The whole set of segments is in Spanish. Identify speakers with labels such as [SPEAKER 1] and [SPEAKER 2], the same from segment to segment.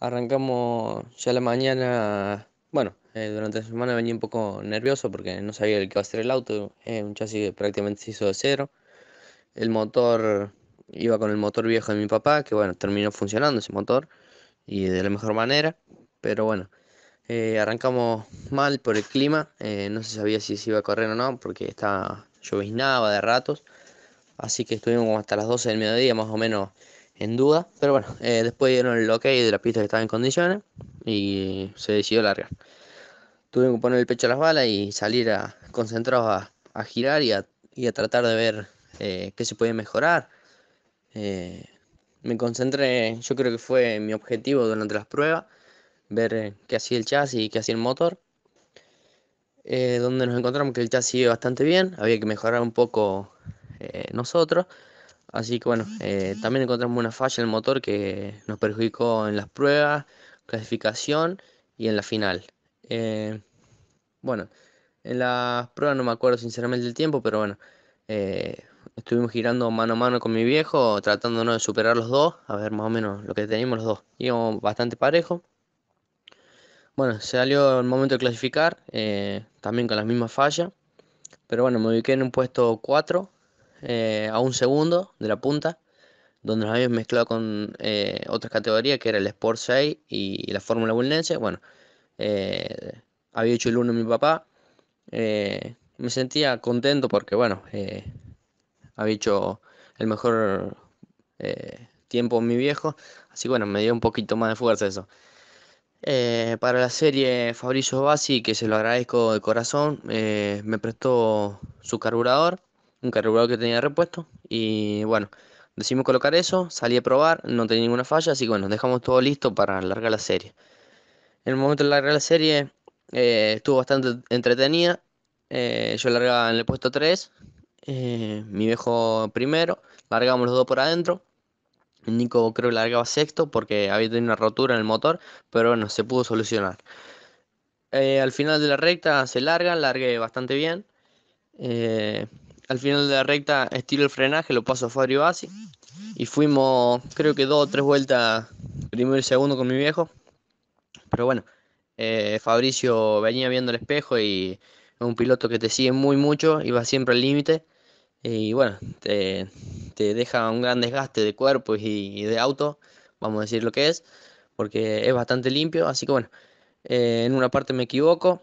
[SPEAKER 1] Arrancamos ya la mañana, bueno, eh, durante la semana venía un poco nervioso porque no sabía el que iba a ser el auto, eh, un chasis que prácticamente se hizo de cero. El motor, iba con el motor viejo de mi papá, que bueno, terminó funcionando ese motor y de la mejor manera, pero bueno, eh, arrancamos mal por el clima, no se sabía si se iba a correr o no porque estaba lloviznaba de ratos, así que estuvimos hasta las 12 del mediodía más o menos en duda, pero bueno, eh, después dieron el ok de la pista que estaba en condiciones y se decidió largar. tuve que poner el pecho a las balas y salir a, concentrados a, girar y a, tratar de ver eh, qué se puede mejorar. Eh, me concentré, yo creo que fue mi objetivo durante las pruebas, ver qué hacía el chasis y qué hacía el motor. donde nos encontramos que el chasis iba bastante bien, había que mejorar un poco nosotros. Así que bueno, eh, también encontramos una falla en el motor que nos perjudicó en las pruebas, clasificación y en la final. Eh, bueno, en las pruebas no me acuerdo sinceramente del tiempo, pero bueno, eh, estuvimos girando mano a mano con mi viejo, tratándonos de superar los dos, a ver más o menos lo que teníamos los dos. Íbamos bastante parejo. Bueno, salió el momento de clasificar, también con la misma falla, pero bueno, me ubiqué en un puesto 4 eh, a un segundo de la punta, donde nos habíamos mezclado con eh, otras categorías, que era el Sport 6 y, la Fórmula Bulnense. Bueno, eh, había hecho el uno mi papá. me sentía contento porque, bueno, había hecho el mejor tiempo mi viejo. Así que, bueno, me dio un poquito más de fuerza eso. para la serie Fabrizio Bassi, que se lo agradezco de corazón, me prestó su carburador un carburador que tenía repuesto y bueno, decidimos colocar eso, salí a probar, no tenía ninguna falla, así que bueno, dejamos todo listo para largar la serie. En el momento de largar la serie eh, estuvo bastante entretenida, eh, yo largaba en el puesto 3, eh, mi viejo primero, largamos los dos por adentro. Nico creo que largaba sexto porque había tenido una rotura en el motor, pero bueno, se pudo solucionar. al final de la recta se larga largué bastante bien al final de la recta estilo el frenaje, lo paso a Fabio Bassi. Y fuimos, creo que dos o tres vueltas, primero y segundo con mi viejo. Pero bueno, eh, Fabricio venía viendo el espejo y es un piloto que te sigue muy mucho y va siempre al límite. Y bueno, te, te, deja un gran desgaste de cuerpo y, de auto, vamos a decir lo que es, porque es bastante limpio. Así que bueno, eh, en una parte me equivoco,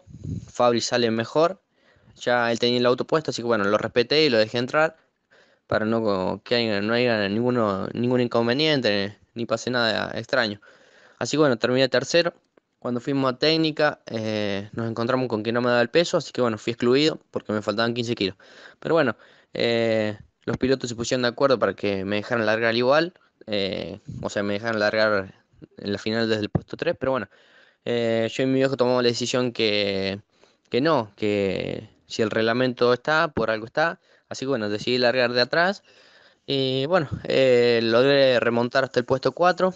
[SPEAKER 1] Fabri sale mejor ya él tenía el auto puesto, así que bueno, lo respeté y lo dejé entrar para no que no haya ninguno, ningún inconveniente ni pase nada extraño. Así que bueno, terminé tercero. Cuando fuimos a técnica eh, nos encontramos con que no me daba el peso, así que bueno, fui excluido porque me faltaban 15 kilos. Pero bueno, eh, los pilotos se pusieron de acuerdo para que me dejaran largar igual, eh, o sea, me dejaran largar en la final desde el puesto 3, pero bueno, yo y mi viejo tomamos la decisión que, que no, que si el reglamento está, por algo está. Así que bueno, decidí largar de atrás. Y bueno, eh, logré remontar hasta el puesto 4.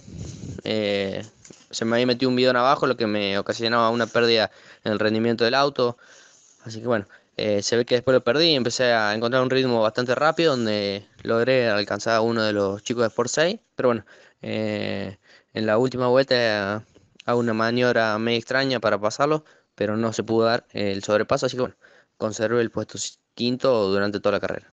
[SPEAKER 1] Eh, se me había metido un bidón abajo, lo que me ocasionaba una pérdida en el rendimiento del auto. Así que bueno, eh, se ve que después lo perdí y empecé a encontrar un ritmo bastante rápido donde logré alcanzar a uno de los chicos de Sport 6. Pero bueno, en la última vuelta hago una maniobra medio extraña para pasarlo, pero no se pudo dar el sobrepaso. Así que bueno, conserve el puesto quinto durante toda la carrera.